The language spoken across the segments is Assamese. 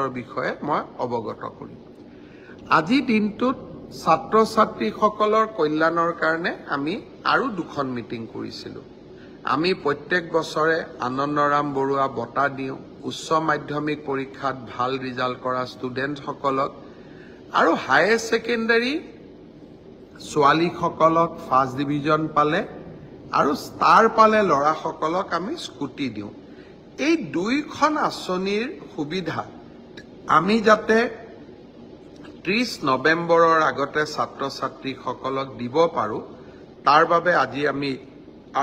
ৰ বিষয়ে মই অৱগত কৰিম আজি দিনটোত ছাত্ৰ ছাত্ৰীসকলৰ কল্যাণৰ কাৰণে আমি আৰু দুখন মিটিং কৰিছিলোঁ আমি প্ৰত্যেক বছৰে আনন্দৰাম বৰুৱা বঁটা দিওঁ উচ্চ মাধ্যমিক পৰীক্ষাত ভাল ৰিজাল্ট কৰা ষ্টুডেণ্টসকলক আৰু হায়াৰ ছেকেণ্ডেৰী ছোৱালীসকলক ফাৰ্ষ্ট ডিভিজন পালে আৰু ষ্টাৰ পালে ল'ৰাসকলক আমি স্কুটি দিওঁ এই দুইখন আঁচনিৰ সুবিধা আমি যাতে ত্ৰিছ নৱেম্বৰৰ আগতে ছাত্ৰ ছাত্ৰীসকলক দিব পাৰোঁ তাৰ বাবে আজি আমি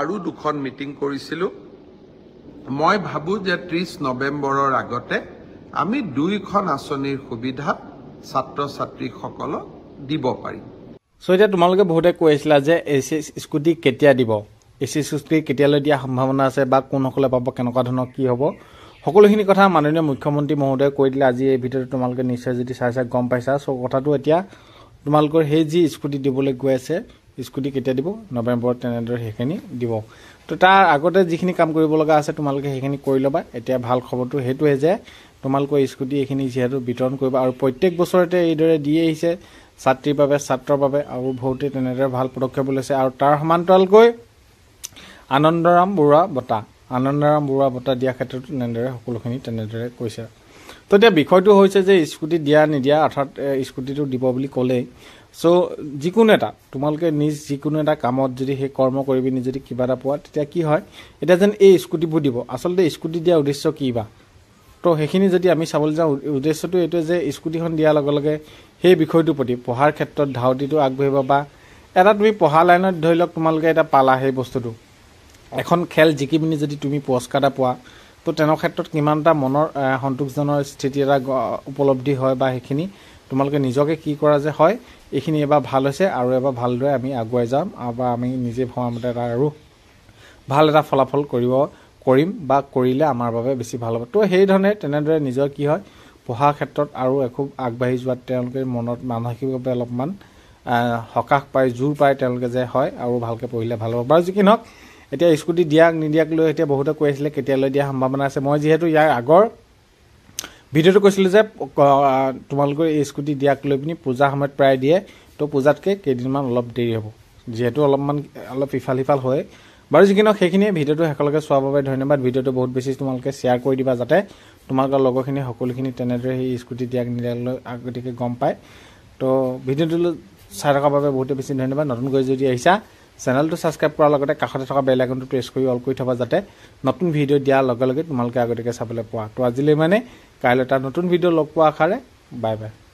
আৰু দুখন মিটিং কৰিছিলোঁ মই ভাবোঁ যে ত্ৰিছ নৱেম্বৰৰ আগতে আমি দুইখন আঁচনিৰ সুবিধা ছাত্ৰ ছাত্ৰীসকলক দিব পাৰিম চ' এতিয়া তোমালোকে বহুতে কৈ আছিলা যে এ চি স্কুটি কেতিয়া দিব এ চি স্কুটি কেতিয়ালৈ দিয়াৰ সম্ভাৱনা আছে বা কোনসকলে পাব কেনেকুৱা ধৰণৰ কি হ'ব সকলোখিনি কথা মাননীয় মুখ্যমন্ত্ৰী মহোদয়ে কৈ দিলে আজি এই ভিডিঅ'টো তোমালোকে নিশ্চয় যদি চাই চাই গম পাইছা চ' কথাটো এতিয়া তোমালোকৰ সেই যি স্কুটি দিবলৈ গৈ আছে স্কুটি কেতিয়া দিব নৱেম্বৰত তেনেদৰে সেইখিনি দিব তো তাৰ আগতে যিখিনি কাম কৰিব লগা আছে তোমালোকে সেইখিনি কৰি ল'বা এতিয়া ভাল খবৰটো সেইটোৱে যে তোমালোকৰ স্কুটি এইখিনি যিহেতু বিতৰণ কৰিবা আৰু প্ৰত্যেক বছৰতে এইদৰে দিয়ে আহিছে ছাত্ৰীৰ বাবে ছাত্ৰৰ বাবে আৰু বহুতেই তেনেদৰে ভাল পদক্ষেপ লৈছে আৰু তাৰ সমান্তৰালকৈ আনন্দৰাম বৰুৱা বঁটা আনন্দৰাম বৰুৱা বঁটা দিয়াৰ ক্ষেত্ৰতো তেনেদৰে সকলোখিনি তেনেদৰে কৈছে তো এতিয়া বিষয়টো হৈছে যে স্কুটি দিয়া নিদিয়া অৰ্থাৎ স্কুটিটো দিব বুলি ক'লেই চ' যিকোনো এটা তোমালোকে নিজ যিকোনো এটা কামত যদি সেই কৰ্ম কৰি পিনি যদি কিবা এটা পোৱা তেতিয়া কি হয় এতিয়া যেন এই স্কুটিবোৰ দিব আচলতে স্কুটি দিয়াৰ উদ্দেশ্য কি বা তো সেইখিনি যদি আমি চাবলৈ যাওঁ উদ্দেশ্যটো এইটোৱে যে স্কুটিখন দিয়াৰ লগে লগে সেই বিষয়টোৰ প্ৰতি পঢ়াৰ ক্ষেত্ৰত ধাউতিটো আগবাঢ়িব বা এটা তুমি পঢ়া লাইনত ধৰি লওক তোমালোকে এটা পালা সেই বস্তুটো এখন খেল জিকি পিনি যদি তুমি পুৰস্কাৰ এটা পোৱা তো ত' ক্ষেত্ৰত কিমান এটা মনৰ সন্তোষজনৰ স্থিতি এটা উপলব্ধি হয় বা সেইখিনি তোমালোকে নিজকে কি কৰা যে হয় এইখিনি এবাৰ ভাল হৈছে আৰু এবাৰ ভালদৰে আমি আগুৱাই যাম বা আমি নিজে মতে এটা আৰু ভাল এটা ফলাফল কৰিব কৰিম বা কৰিলে আমাৰ বাবে বেছি ভাল হ'ব তো সেইধৰণে তেনেদৰে নিজৰ কি হয় পঢ়াৰ ক্ষেত্ৰত আৰু একো আগবাঢ়ি যোৱাত তেওঁলোকে মনত মানসিকভাৱে অলপমান সকাহ পায় জোৰ পায় তেওঁলোকে যে হয় আৰু ভালকৈ পঢ়িলে ভাল হ'ব বাৰু যি কি নহওক এতিয়া স্কুটি দিয়াক নিদিয়াক লৈ এতিয়া বহুতে কৈ আছিলে কেতিয়ালৈ দিয়া সম্ভাৱনা আছে মই যিহেতু ইয়াৰ আগৰ ভিডিঅ'টো কৈছিলোঁ যে তোমালোকৰ এই স্কুটি দিয়াক লৈ পিনি পূজা সময়ত প্ৰায় দিয়ে তো পূজাতকৈ কেইদিনমান অলপ দেৰি হ'ব যিহেতু অলপমান অলপ ইফাল সিফাল হয় বাৰু যি নহওক সেইখিনিয়ে ভিডিঅ'টো শেষলৈকে চোৱাৰ বাবে ধন্যবাদ ভিডিঅ'টো বহুত বেছি তোমালোকে শ্বেয়াৰ কৰি দিবা যাতে তোমালোকৰ লগৰখিনি সকলোখিনি তেনেদৰে সেই স্কুটি দিয়াক নিদিয়ালৈ আগতীয়াকৈ গম পায় তো ভিডিঅ'টো চাই থকাৰ বাবে বহুতে বেছি ধন্যবাদ নতুনকৈ যদি আহিছা চেনেলটো ছাবস্ক্ৰাইব কৰাৰ লগতে কাষতে থকা বেল আইকনটো প্ৰেছ কৰি অল কৰি থবা যাতে নতুন ভিডিঅ' দিয়াৰ লগে লগে তোমালোকে আগতীয়াকৈ চাবলৈ পোৱা তো আজিলৈ মানে কাইলৈ এটা নতুন ভিডিঅ' লগ পোৱা আশাৰে বাই বাই